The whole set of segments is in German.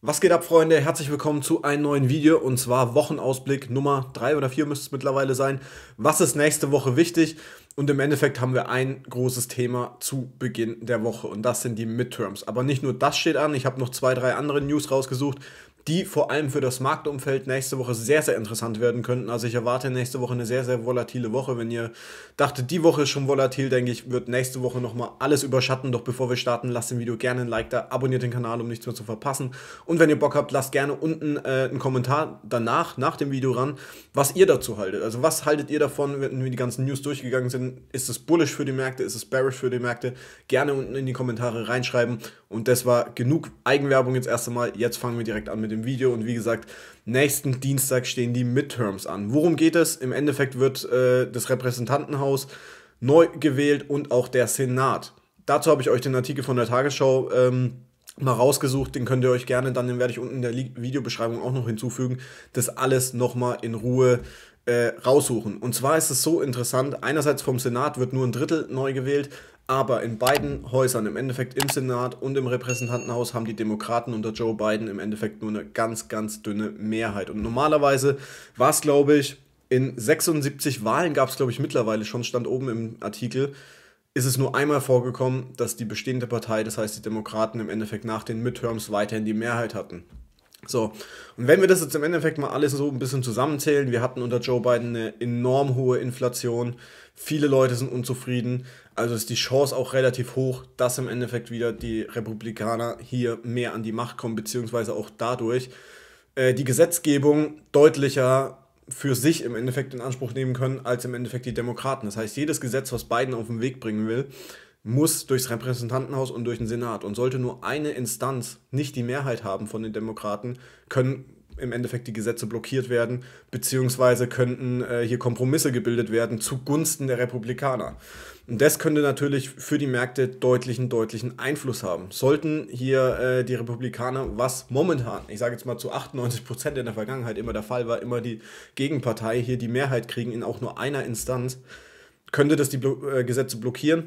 Was geht ab, Freunde? Herzlich willkommen zu einem neuen Video und zwar Wochenausblick Nummer 3 oder 4 müsste es mittlerweile sein. Was ist nächste Woche wichtig? Und im Endeffekt haben wir ein großes Thema zu Beginn der Woche und das sind die Midterms. Aber nicht nur das steht an, ich habe noch zwei, drei andere News rausgesucht, die vor allem für das Marktumfeld nächste Woche sehr, sehr interessant werden könnten. Also ich erwarte nächste Woche eine sehr, sehr volatile Woche. Wenn ihr dachtet, die Woche ist schon volatil, denke ich, wird nächste Woche nochmal alles überschatten. Doch bevor wir starten, lasst dem Video gerne ein Like da, abonniert den Kanal, um nichts mehr zu verpassen. Und wenn ihr Bock habt, lasst gerne unten äh, einen Kommentar danach, nach dem Video ran, was ihr dazu haltet. Also was haltet ihr davon, wenn wir die ganzen News durchgegangen sind? Ist es bullish für die Märkte? Ist es bearish für die Märkte? Gerne unten in die Kommentare reinschreiben. Und das war genug Eigenwerbung jetzt erst einmal. Jetzt fangen wir direkt an mit dem dem Video. Und wie gesagt, nächsten Dienstag stehen die Midterms an. Worum geht es? Im Endeffekt wird äh, das Repräsentantenhaus neu gewählt und auch der Senat. Dazu habe ich euch den Artikel von der Tagesschau ähm, mal rausgesucht. Den könnt ihr euch gerne, dann den werde ich unten in der Videobeschreibung auch noch hinzufügen. Das alles nochmal in Ruhe äh, raussuchen. Und zwar ist es so interessant, einerseits vom Senat wird nur ein Drittel neu gewählt, aber in beiden Häusern, im Endeffekt im Senat und im Repräsentantenhaus, haben die Demokraten unter Joe Biden im Endeffekt nur eine ganz, ganz dünne Mehrheit. Und normalerweise war es, glaube ich, in 76 Wahlen gab es, glaube ich, mittlerweile schon, stand oben im Artikel, ist es nur einmal vorgekommen, dass die bestehende Partei, das heißt die Demokraten, im Endeffekt nach den Midterms weiterhin die Mehrheit hatten. So, und wenn wir das jetzt im Endeffekt mal alles so ein bisschen zusammenzählen, wir hatten unter Joe Biden eine enorm hohe Inflation, Viele Leute sind unzufrieden. Also ist die Chance auch relativ hoch, dass im Endeffekt wieder die Republikaner hier mehr an die Macht kommen, beziehungsweise auch dadurch äh, die Gesetzgebung deutlicher für sich im Endeffekt in Anspruch nehmen können, als im Endeffekt die Demokraten. Das heißt, jedes Gesetz, was Biden auf den Weg bringen will, muss durchs Repräsentantenhaus und durch den Senat. Und sollte nur eine Instanz nicht die Mehrheit haben von den Demokraten, können im Endeffekt die Gesetze blockiert werden, beziehungsweise könnten äh, hier Kompromisse gebildet werden zugunsten der Republikaner. Und das könnte natürlich für die Märkte deutlichen, deutlichen Einfluss haben. Sollten hier äh, die Republikaner, was momentan, ich sage jetzt mal zu 98 Prozent in der Vergangenheit immer der Fall war, immer die Gegenpartei hier die Mehrheit kriegen in auch nur einer Instanz, könnte das die Blo äh, Gesetze blockieren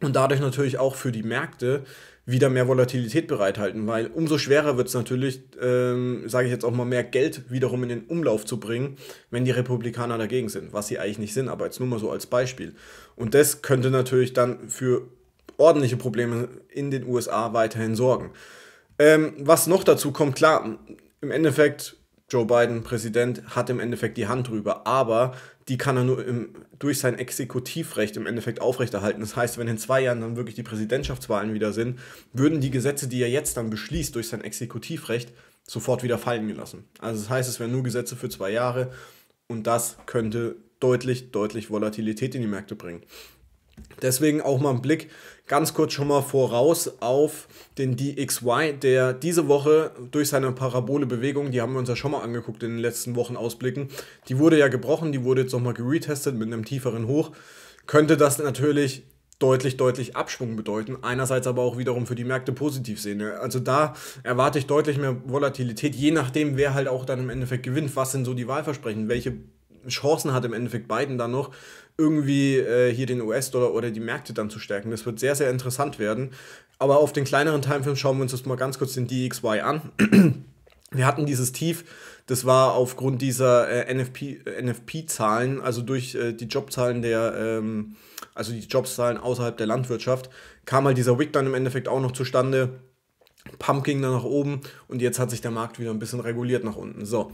und dadurch natürlich auch für die Märkte wieder mehr Volatilität bereithalten, weil umso schwerer wird es natürlich, ähm, sage ich jetzt auch mal, mehr Geld wiederum in den Umlauf zu bringen, wenn die Republikaner dagegen sind, was sie eigentlich nicht sind, aber jetzt nur mal so als Beispiel. Und das könnte natürlich dann für ordentliche Probleme in den USA weiterhin sorgen. Ähm, was noch dazu kommt, klar, im Endeffekt Joe Biden, Präsident, hat im Endeffekt die Hand drüber, aber die kann er nur im, durch sein Exekutivrecht im Endeffekt aufrechterhalten. Das heißt, wenn in zwei Jahren dann wirklich die Präsidentschaftswahlen wieder sind, würden die Gesetze, die er jetzt dann beschließt durch sein Exekutivrecht, sofort wieder fallen gelassen. Also das heißt, es wären nur Gesetze für zwei Jahre und das könnte deutlich, deutlich Volatilität in die Märkte bringen. Deswegen auch mal ein Blick ganz kurz schon mal voraus auf den DXY, der diese Woche durch seine Parabole-Bewegung, die haben wir uns ja schon mal angeguckt in den letzten Wochen ausblicken, die wurde ja gebrochen, die wurde jetzt nochmal geretestet mit einem tieferen Hoch, könnte das natürlich deutlich, deutlich Abschwung bedeuten. Einerseits aber auch wiederum für die Märkte positiv sehen. Also da erwarte ich deutlich mehr Volatilität, je nachdem, wer halt auch dann im Endeffekt gewinnt. Was sind so die Wahlversprechen? Welche Chancen hat im Endeffekt Biden dann noch, irgendwie äh, hier den US-Dollar oder die Märkte dann zu stärken. Das wird sehr, sehr interessant werden. Aber auf den kleineren Timeframe schauen wir uns das mal ganz kurz den DXY an. Wir hatten dieses Tief, das war aufgrund dieser äh, NFP-Zahlen, äh, NFP also durch äh, die Jobzahlen der, ähm, also die Jobzahlen außerhalb der Landwirtschaft, kam halt dieser Wick dann im Endeffekt auch noch zustande. Pump ging dann nach oben und jetzt hat sich der Markt wieder ein bisschen reguliert nach unten. So,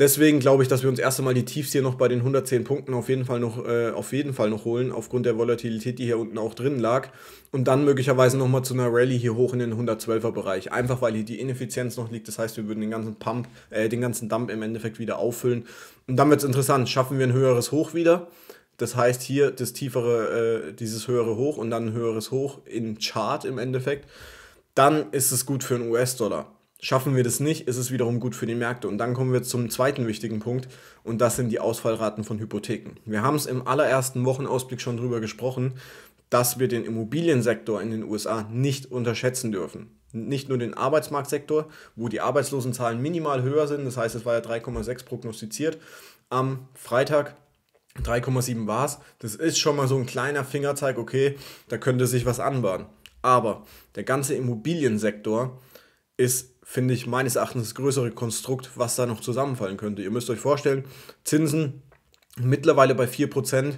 Deswegen glaube ich, dass wir uns erst einmal die Tiefs hier noch bei den 110 Punkten auf jeden Fall noch, äh, auf jeden Fall noch holen, aufgrund der Volatilität, die hier unten auch drin lag. Und dann möglicherweise nochmal zu einer Rallye hier hoch in den 112er Bereich. Einfach weil hier die Ineffizienz noch liegt. Das heißt, wir würden den ganzen Pump, äh, den ganzen Dump im Endeffekt wieder auffüllen. Und dann wird es interessant. Schaffen wir ein höheres Hoch wieder? Das heißt hier das tiefere, äh, dieses höhere Hoch und dann ein höheres Hoch in Chart im Endeffekt. Dann ist es gut für einen US-Dollar. Schaffen wir das nicht, ist es wiederum gut für die Märkte. Und dann kommen wir zum zweiten wichtigen Punkt und das sind die Ausfallraten von Hypotheken. Wir haben es im allerersten Wochenausblick schon drüber gesprochen, dass wir den Immobiliensektor in den USA nicht unterschätzen dürfen. Nicht nur den Arbeitsmarktsektor, wo die Arbeitslosenzahlen minimal höher sind, das heißt es war ja 3,6 prognostiziert am Freitag. 3,7 war es. Das ist schon mal so ein kleiner Fingerzeig, okay, da könnte sich was anbauen. Aber der ganze Immobiliensektor ist finde ich, meines Erachtens das größere Konstrukt, was da noch zusammenfallen könnte. Ihr müsst euch vorstellen, Zinsen mittlerweile bei 4%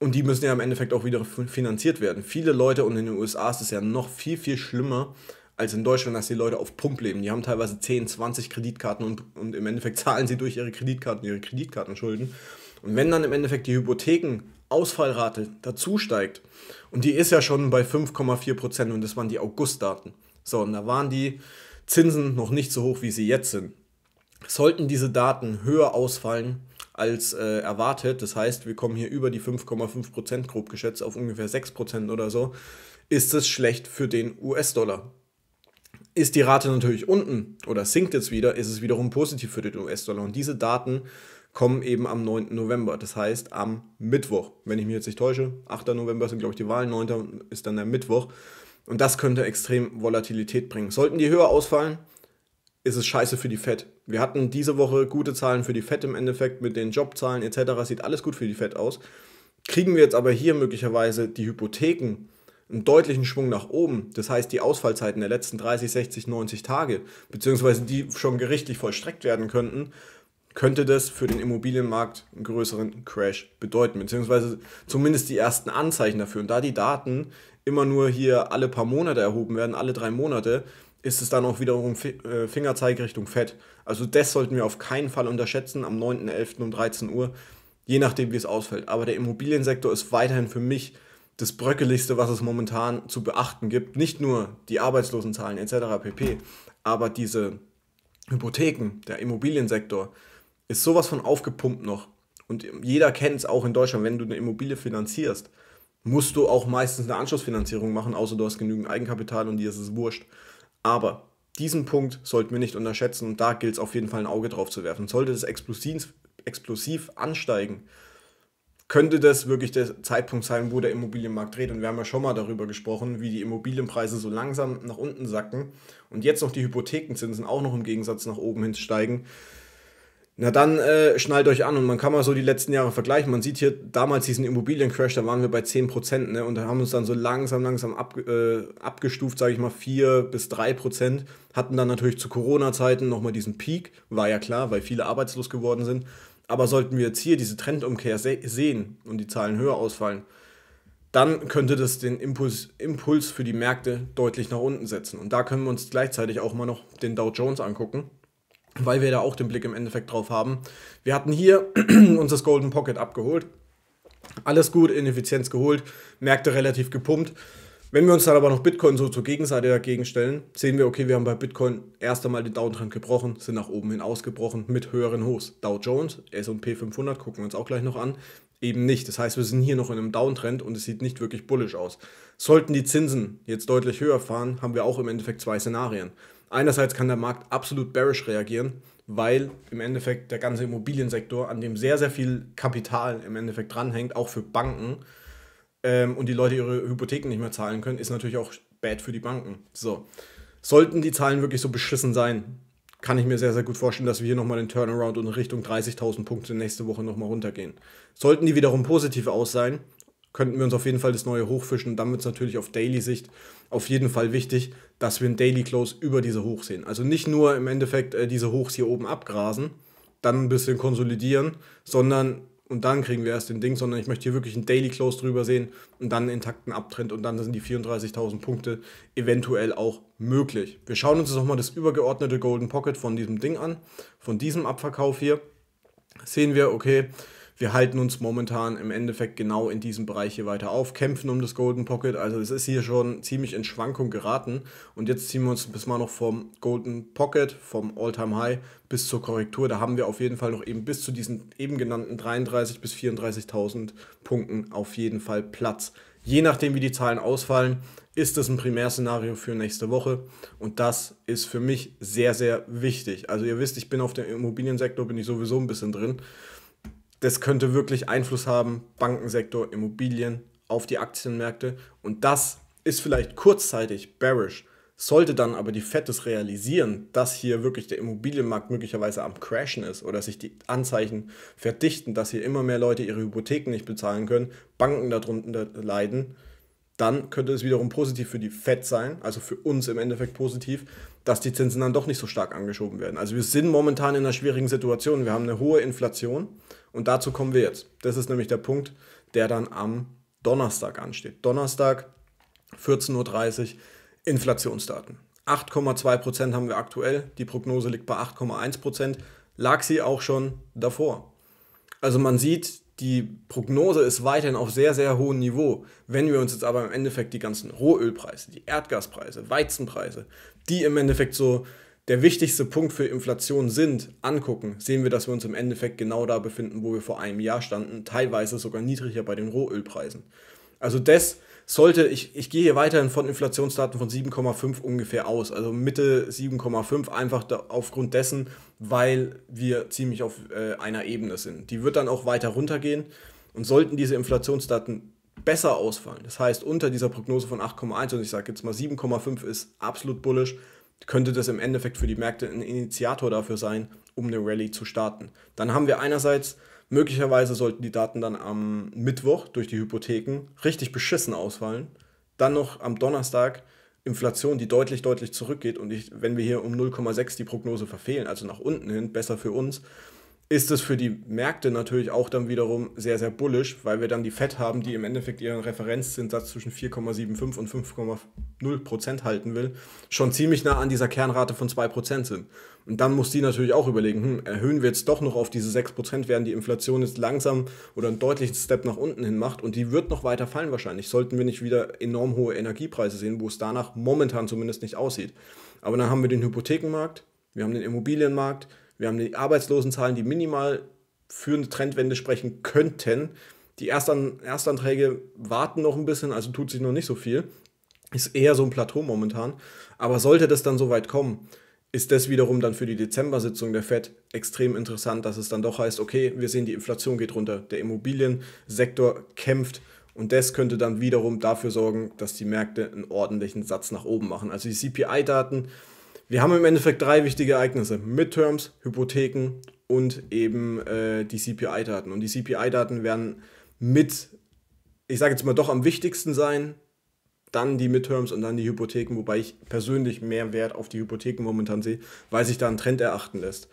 und die müssen ja im Endeffekt auch wieder finanziert werden. Viele Leute und in den USA ist es ja noch viel, viel schlimmer als in Deutschland, dass die Leute auf Pump leben. Die haben teilweise 10, 20 Kreditkarten und, und im Endeffekt zahlen sie durch ihre Kreditkarten, ihre Kreditkartenschulden. Und wenn dann im Endeffekt die Hypothekenausfallrate dazu steigt, und die ist ja schon bei 5,4% und das waren die Augustdaten. So, und da waren die Zinsen noch nicht so hoch, wie sie jetzt sind. Sollten diese Daten höher ausfallen als äh, erwartet, das heißt, wir kommen hier über die 5,5% grob geschätzt auf ungefähr 6% oder so, ist es schlecht für den US-Dollar. Ist die Rate natürlich unten oder sinkt jetzt wieder, ist es wiederum positiv für den US-Dollar. Und diese Daten kommen eben am 9. November, das heißt am Mittwoch. Wenn ich mich jetzt nicht täusche, 8. November sind, glaube ich, die Wahlen, 9. ist dann der Mittwoch. Und das könnte extrem Volatilität bringen. Sollten die höher ausfallen, ist es scheiße für die Fed. Wir hatten diese Woche gute Zahlen für die Fed im Endeffekt mit den Jobzahlen etc. Sieht alles gut für die Fed aus. Kriegen wir jetzt aber hier möglicherweise die Hypotheken einen deutlichen Schwung nach oben, das heißt die Ausfallzeiten der letzten 30, 60, 90 Tage, beziehungsweise die schon gerichtlich vollstreckt werden könnten, könnte das für den Immobilienmarkt einen größeren Crash bedeuten, beziehungsweise zumindest die ersten Anzeichen dafür. Und da die Daten immer nur hier alle paar Monate erhoben werden, alle drei Monate, ist es dann auch wiederum äh, Fingerzeig Richtung Fett. Also das sollten wir auf keinen Fall unterschätzen am 9.11. um 13 Uhr, je nachdem wie es ausfällt. Aber der Immobiliensektor ist weiterhin für mich das Bröckeligste, was es momentan zu beachten gibt. Nicht nur die Arbeitslosenzahlen etc. pp, aber diese Hypotheken, der Immobiliensektor, ist sowas von aufgepumpt noch. Und jeder kennt es auch in Deutschland, wenn du eine Immobilie finanzierst, musst du auch meistens eine Anschlussfinanzierung machen, außer du hast genügend Eigenkapital und dir ist es wurscht. Aber diesen Punkt sollten wir nicht unterschätzen und da gilt es auf jeden Fall ein Auge drauf zu werfen. Sollte das explosiv, explosiv ansteigen, könnte das wirklich der Zeitpunkt sein, wo der Immobilienmarkt dreht. Und wir haben ja schon mal darüber gesprochen, wie die Immobilienpreise so langsam nach unten sacken und jetzt noch die Hypothekenzinsen auch noch im Gegensatz nach oben hin steigen. Na dann äh, schnallt euch an und man kann mal so die letzten Jahre vergleichen. Man sieht hier damals diesen Immobiliencrash, da waren wir bei 10% ne? und haben uns dann so langsam, langsam ab, äh, abgestuft, sage ich mal 4 bis 3%. Hatten dann natürlich zu Corona-Zeiten nochmal diesen Peak, war ja klar, weil viele arbeitslos geworden sind. Aber sollten wir jetzt hier diese Trendumkehr se sehen und die Zahlen höher ausfallen, dann könnte das den Impuls, Impuls für die Märkte deutlich nach unten setzen. Und da können wir uns gleichzeitig auch mal noch den Dow Jones angucken weil wir da auch den Blick im Endeffekt drauf haben. Wir hatten hier uns das Golden Pocket abgeholt. Alles gut, Ineffizienz geholt, Märkte relativ gepumpt. Wenn wir uns dann aber noch Bitcoin so zur Gegenseite dagegen stellen, sehen wir, okay, wir haben bei Bitcoin erst einmal den Downtrend gebrochen, sind nach oben hin ausgebrochen mit höheren Hochs. Dow Jones, S&P 500, gucken wir uns auch gleich noch an, eben nicht. Das heißt, wir sind hier noch in einem Downtrend und es sieht nicht wirklich bullisch aus. Sollten die Zinsen jetzt deutlich höher fahren, haben wir auch im Endeffekt zwei Szenarien. Einerseits kann der Markt absolut bearish reagieren, weil im Endeffekt der ganze Immobiliensektor, an dem sehr, sehr viel Kapital im Endeffekt dranhängt, auch für Banken, ähm, und die Leute ihre Hypotheken nicht mehr zahlen können, ist natürlich auch bad für die Banken. So. Sollten die Zahlen wirklich so beschissen sein, kann ich mir sehr, sehr gut vorstellen, dass wir hier nochmal den Turnaround und Richtung 30.000 Punkte nächste Woche nochmal runtergehen. Sollten die wiederum positiv aus sein könnten wir uns auf jeden Fall das neue hochfischen. Und dann wird es natürlich auf Daily-Sicht auf jeden Fall wichtig, dass wir einen Daily Close über diese Hoch sehen. Also nicht nur im Endeffekt äh, diese Hochs hier oben abgrasen, dann ein bisschen konsolidieren, sondern und dann kriegen wir erst den Ding, sondern ich möchte hier wirklich einen Daily Close drüber sehen und dann einen intakten Abtrend und dann sind die 34.000 Punkte eventuell auch möglich. Wir schauen uns jetzt nochmal das übergeordnete Golden Pocket von diesem Ding an, von diesem Abverkauf hier. Sehen wir, okay, wir halten uns momentan im Endeffekt genau in diesem Bereich hier weiter auf, kämpfen um das Golden Pocket. Also es ist hier schon ziemlich in Schwankung geraten. Und jetzt ziehen wir uns bis mal noch vom Golden Pocket, vom All-Time High bis zur Korrektur. Da haben wir auf jeden Fall noch eben bis zu diesen eben genannten 33.000 bis 34.000 Punkten auf jeden Fall Platz. Je nachdem, wie die Zahlen ausfallen, ist das ein Primärszenario für nächste Woche. Und das ist für mich sehr, sehr wichtig. Also ihr wisst, ich bin auf dem Immobiliensektor, bin ich sowieso ein bisschen drin das könnte wirklich Einfluss haben, Bankensektor, Immobilien, auf die Aktienmärkte. Und das ist vielleicht kurzzeitig bearish. Sollte dann aber die Fed realisieren, dass hier wirklich der Immobilienmarkt möglicherweise am Crashen ist oder sich die Anzeichen verdichten, dass hier immer mehr Leute ihre Hypotheken nicht bezahlen können, Banken darunter leiden, dann könnte es wiederum positiv für die Fed sein, also für uns im Endeffekt positiv, dass die Zinsen dann doch nicht so stark angeschoben werden. Also wir sind momentan in einer schwierigen Situation. Wir haben eine hohe Inflation, und dazu kommen wir jetzt. Das ist nämlich der Punkt, der dann am Donnerstag ansteht. Donnerstag, 14.30 Uhr, Inflationsdaten. 8,2 Prozent haben wir aktuell. Die Prognose liegt bei 8,1 Prozent. Lag sie auch schon davor. Also man sieht, die Prognose ist weiterhin auf sehr, sehr hohem Niveau. Wenn wir uns jetzt aber im Endeffekt die ganzen Rohölpreise, die Erdgaspreise, Weizenpreise, die im Endeffekt so der wichtigste Punkt für Inflation sind, angucken, sehen wir, dass wir uns im Endeffekt genau da befinden, wo wir vor einem Jahr standen, teilweise sogar niedriger bei den Rohölpreisen. Also das sollte, ich, ich gehe hier weiterhin von Inflationsdaten von 7,5 ungefähr aus, also Mitte 7,5, einfach da, aufgrund dessen, weil wir ziemlich auf äh, einer Ebene sind. Die wird dann auch weiter runtergehen und sollten diese Inflationsdaten besser ausfallen, das heißt unter dieser Prognose von 8,1 und ich sage jetzt mal 7,5 ist absolut bullisch, könnte das im Endeffekt für die Märkte ein Initiator dafür sein, um eine Rallye zu starten. Dann haben wir einerseits, möglicherweise sollten die Daten dann am Mittwoch durch die Hypotheken richtig beschissen ausfallen. Dann noch am Donnerstag Inflation, die deutlich, deutlich zurückgeht. Und ich, wenn wir hier um 0,6 die Prognose verfehlen, also nach unten hin, besser für uns, ist es für die Märkte natürlich auch dann wiederum sehr, sehr bullisch, weil wir dann die FED haben, die im Endeffekt ihren Referenzzinssatz zwischen 4,75 und 5,0 Prozent halten will, schon ziemlich nah an dieser Kernrate von 2 Prozent sind. Und dann muss die natürlich auch überlegen, hm, erhöhen wir jetzt doch noch auf diese 6 Prozent, während die Inflation jetzt langsam oder einen deutlichen Step nach unten hin macht und die wird noch weiter fallen wahrscheinlich, sollten wir nicht wieder enorm hohe Energiepreise sehen, wo es danach momentan zumindest nicht aussieht. Aber dann haben wir den Hypothekenmarkt, wir haben den Immobilienmarkt, wir haben die Arbeitslosenzahlen, die minimal für eine Trendwende sprechen könnten. Die Erstan Erstanträge warten noch ein bisschen, also tut sich noch nicht so viel. Ist eher so ein Plateau momentan. Aber sollte das dann so weit kommen, ist das wiederum dann für die Dezember-Sitzung der FED extrem interessant, dass es dann doch heißt, okay, wir sehen, die Inflation geht runter, der Immobiliensektor kämpft und das könnte dann wiederum dafür sorgen, dass die Märkte einen ordentlichen Satz nach oben machen. Also die CPI-Daten wir haben im Endeffekt drei wichtige Ereignisse: Midterms, Hypotheken und eben äh, die CPI-Daten. Und die CPI-Daten werden mit, ich sage jetzt mal doch am wichtigsten sein, dann die Midterms und dann die Hypotheken, wobei ich persönlich mehr Wert auf die Hypotheken momentan sehe, weil sich da ein Trend erachten lässt.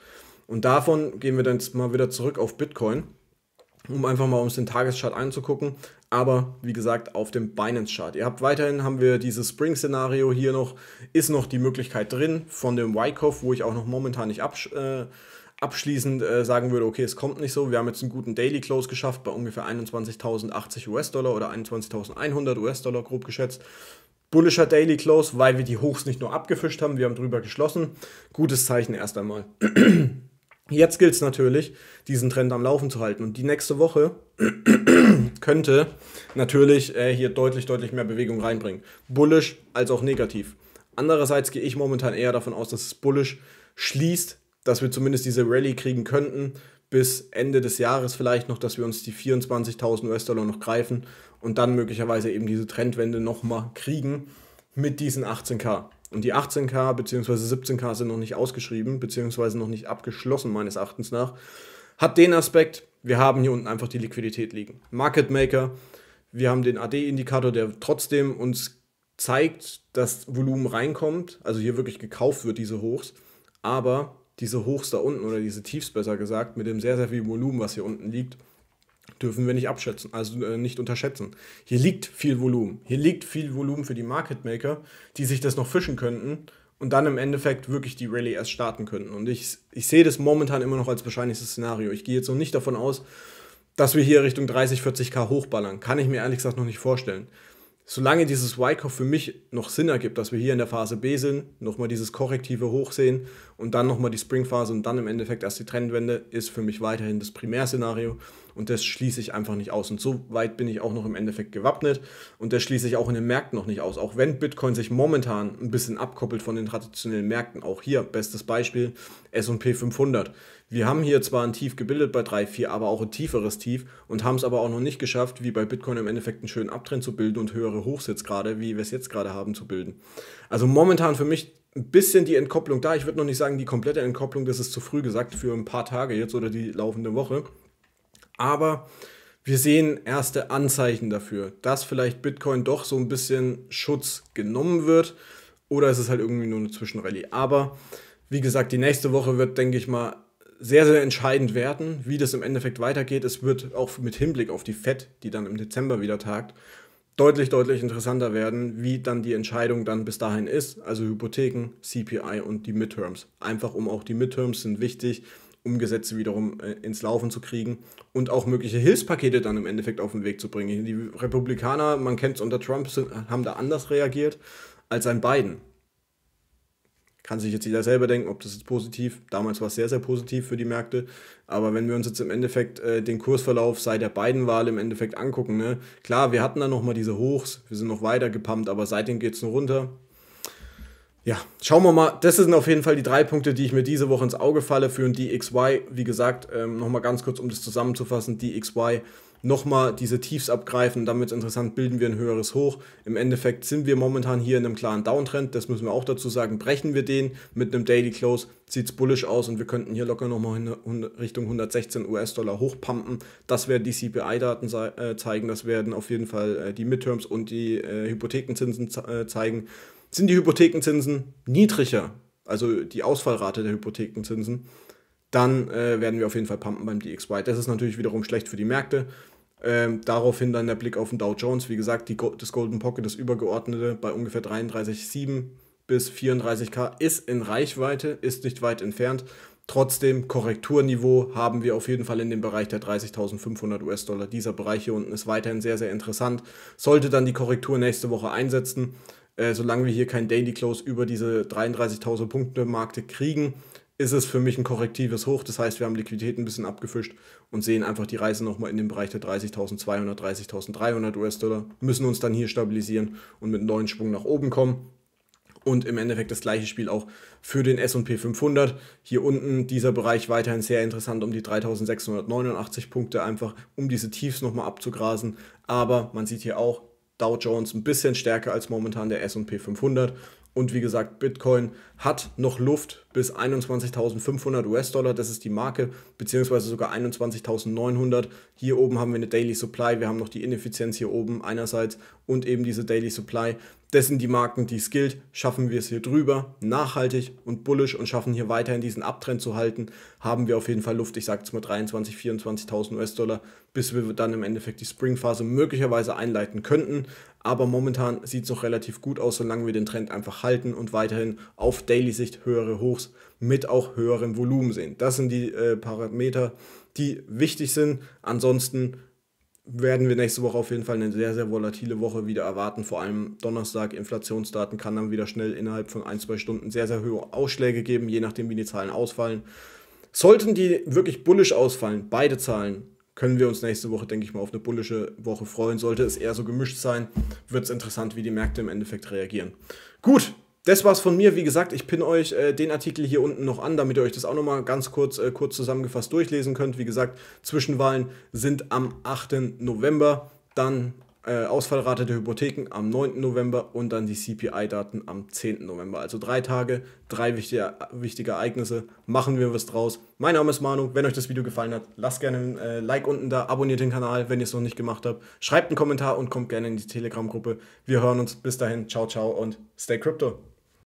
Und davon gehen wir dann jetzt mal wieder zurück auf Bitcoin, um einfach mal uns den Tageschart anzugucken aber wie gesagt auf dem Binance Chart. Ihr habt weiterhin haben wir dieses Spring Szenario hier noch ist noch die Möglichkeit drin von dem Wyckoff, wo ich auch noch momentan nicht absch äh, abschließend äh, sagen würde, okay, es kommt nicht so. Wir haben jetzt einen guten Daily Close geschafft bei ungefähr 21.080 US-Dollar oder 21.100 US-Dollar grob geschätzt. Bullischer Daily Close, weil wir die Hochs nicht nur abgefischt haben, wir haben drüber geschlossen. Gutes Zeichen erst einmal. Jetzt gilt es natürlich, diesen Trend am Laufen zu halten. Und die nächste Woche könnte natürlich äh, hier deutlich, deutlich mehr Bewegung reinbringen. Bullish als auch negativ. Andererseits gehe ich momentan eher davon aus, dass es bullish schließt, dass wir zumindest diese Rallye kriegen könnten, bis Ende des Jahres vielleicht noch, dass wir uns die 24.000 US-Dollar noch greifen und dann möglicherweise eben diese Trendwende nochmal kriegen mit diesen 18k. Und die 18k bzw. 17k sind noch nicht ausgeschrieben, bzw. noch nicht abgeschlossen, meines Erachtens nach. Hat den Aspekt, wir haben hier unten einfach die Liquidität liegen. Market Maker, wir haben den AD-Indikator, der trotzdem uns zeigt, dass Volumen reinkommt, also hier wirklich gekauft wird, diese Hochs. Aber diese Hochs da unten oder diese Tiefs besser gesagt, mit dem sehr, sehr viel Volumen, was hier unten liegt, dürfen wir nicht abschätzen, also äh, nicht unterschätzen. Hier liegt viel Volumen. Hier liegt viel Volumen für die Market Maker, die sich das noch fischen könnten und dann im Endeffekt wirklich die Rallye erst starten könnten. Und ich, ich sehe das momentan immer noch als wahrscheinlichstes Szenario. Ich gehe jetzt noch nicht davon aus, dass wir hier Richtung 30, 40k hochballern. Kann ich mir ehrlich gesagt noch nicht vorstellen solange dieses y für mich noch Sinn ergibt, dass wir hier in der Phase B sind, nochmal dieses korrektive Hochsehen und dann nochmal die Springphase und dann im Endeffekt erst die Trendwende, ist für mich weiterhin das Primärszenario und das schließe ich einfach nicht aus. Und so weit bin ich auch noch im Endeffekt gewappnet und das schließe ich auch in den Märkten noch nicht aus. Auch wenn Bitcoin sich momentan ein bisschen abkoppelt von den traditionellen Märkten, auch hier bestes Beispiel SP 500. Wir haben hier zwar ein Tief gebildet bei 3,4, aber auch ein tieferes Tief und haben es aber auch noch nicht geschafft, wie bei Bitcoin im Endeffekt einen schönen Abtrend zu bilden und höhere Hochsitzgrade, wie wir es jetzt gerade haben, zu bilden. Also momentan für mich ein bisschen die Entkopplung da. Ich würde noch nicht sagen, die komplette Entkopplung, das ist zu früh gesagt für ein paar Tage jetzt oder die laufende Woche. Aber wir sehen erste Anzeichen dafür, dass vielleicht Bitcoin doch so ein bisschen Schutz genommen wird. Oder es ist halt irgendwie nur eine Zwischenrallye. Aber wie gesagt, die nächste Woche wird, denke ich mal, sehr, sehr entscheidend werden, wie das im Endeffekt weitergeht. Es wird auch mit Hinblick auf die FED, die dann im Dezember wieder tagt, deutlich, deutlich interessanter werden, wie dann die Entscheidung dann bis dahin ist. Also Hypotheken, CPI und die Midterms. Einfach um auch die Midterms sind wichtig, um Gesetze wiederum äh, ins Laufen zu kriegen und auch mögliche Hilfspakete dann im Endeffekt auf den Weg zu bringen. Die Republikaner, man kennt es unter Trump, sind, haben da anders reagiert als ein Biden kann sich jetzt jeder selber denken, ob das jetzt positiv, damals war es sehr, sehr positiv für die Märkte, aber wenn wir uns jetzt im Endeffekt äh, den Kursverlauf seit der beiden Wahl im Endeffekt angucken, ne, klar, wir hatten da nochmal diese Hochs, wir sind noch weiter gepumpt, aber seitdem geht es nur runter, ja, schauen wir mal. Das sind auf jeden Fall die drei Punkte, die ich mir diese Woche ins Auge falle für ein DXY. Wie gesagt, ähm, nochmal ganz kurz, um das zusammenzufassen, DXY nochmal diese Tiefs abgreifen, damit ist interessant bilden wir ein höheres Hoch. Im Endeffekt sind wir momentan hier in einem klaren Downtrend, das müssen wir auch dazu sagen. Brechen wir den mit einem Daily Close, sieht es bullish aus und wir könnten hier locker nochmal Richtung 116 US-Dollar hochpumpen. Das werden die CPI-Daten äh, zeigen, das werden auf jeden Fall äh, die Midterms und die äh, Hypothekenzinsen äh, zeigen sind die Hypothekenzinsen niedriger, also die Ausfallrate der Hypothekenzinsen, dann äh, werden wir auf jeden Fall pumpen beim DXY. Das ist natürlich wiederum schlecht für die Märkte. Ähm, daraufhin dann der Blick auf den Dow Jones. Wie gesagt, die, das Golden Pocket, das übergeordnete bei ungefähr 33,7 bis 34k ist in Reichweite, ist nicht weit entfernt. Trotzdem, Korrekturniveau haben wir auf jeden Fall in dem Bereich der 30.500 US-Dollar. Dieser Bereich hier unten ist weiterhin sehr, sehr interessant. Sollte dann die Korrektur nächste Woche einsetzen, äh, solange wir hier keinen Daily Close über diese 33.000 Punkte Markte kriegen, ist es für mich ein korrektives Hoch. Das heißt, wir haben Liquidität ein bisschen abgefischt und sehen einfach die Reise nochmal in den Bereich der 30.200, 30.300 US-Dollar, müssen uns dann hier stabilisieren und mit einem neuen Schwung nach oben kommen. Und im Endeffekt das gleiche Spiel auch für den SP 500. Hier unten dieser Bereich weiterhin sehr interessant, um die 3689 Punkte einfach, um diese Tiefs nochmal abzugrasen. Aber man sieht hier auch, Dow Jones ein bisschen stärker als momentan der SP 500. Und wie gesagt, Bitcoin hat noch Luft bis 21.500 US-Dollar, das ist die Marke, beziehungsweise sogar 21.900. Hier oben haben wir eine Daily Supply, wir haben noch die Ineffizienz hier oben einerseits und eben diese Daily Supply. Das sind die Marken, die es gilt. Schaffen wir es hier drüber, nachhaltig und bullisch und schaffen hier weiterhin diesen Abtrend zu halten, haben wir auf jeden Fall Luft. Ich sage jetzt mal 23.000, 24.000 US-Dollar, bis wir dann im Endeffekt die Springphase möglicherweise einleiten könnten. Aber momentan sieht es noch relativ gut aus, solange wir den Trend einfach halten und weiterhin auf Daily-Sicht höhere Hochs mit auch höherem Volumen sehen. Das sind die äh, Parameter, die wichtig sind. Ansonsten werden wir nächste Woche auf jeden Fall eine sehr, sehr volatile Woche wieder erwarten. Vor allem Donnerstag, Inflationsdaten kann dann wieder schnell innerhalb von ein, zwei Stunden sehr, sehr hohe Ausschläge geben, je nachdem, wie die Zahlen ausfallen. Sollten die wirklich bullisch ausfallen, beide Zahlen, können wir uns nächste Woche, denke ich mal, auf eine bullische Woche freuen. Sollte es eher so gemischt sein, wird es interessant, wie die Märkte im Endeffekt reagieren. Gut, das war's von mir. Wie gesagt, ich pinne euch äh, den Artikel hier unten noch an, damit ihr euch das auch nochmal ganz kurz, äh, kurz zusammengefasst durchlesen könnt. Wie gesagt, Zwischenwahlen sind am 8. November, dann äh, Ausfallrate der Hypotheken am 9. November und dann die CPI-Daten am 10. November. Also drei Tage, drei wichtige, wichtige Ereignisse. Machen wir was draus. Mein Name ist Manu. Wenn euch das Video gefallen hat, lasst gerne ein äh, Like unten da, abonniert den Kanal, wenn ihr es noch nicht gemacht habt. Schreibt einen Kommentar und kommt gerne in die Telegram-Gruppe. Wir hören uns. Bis dahin. Ciao, ciao und stay crypto.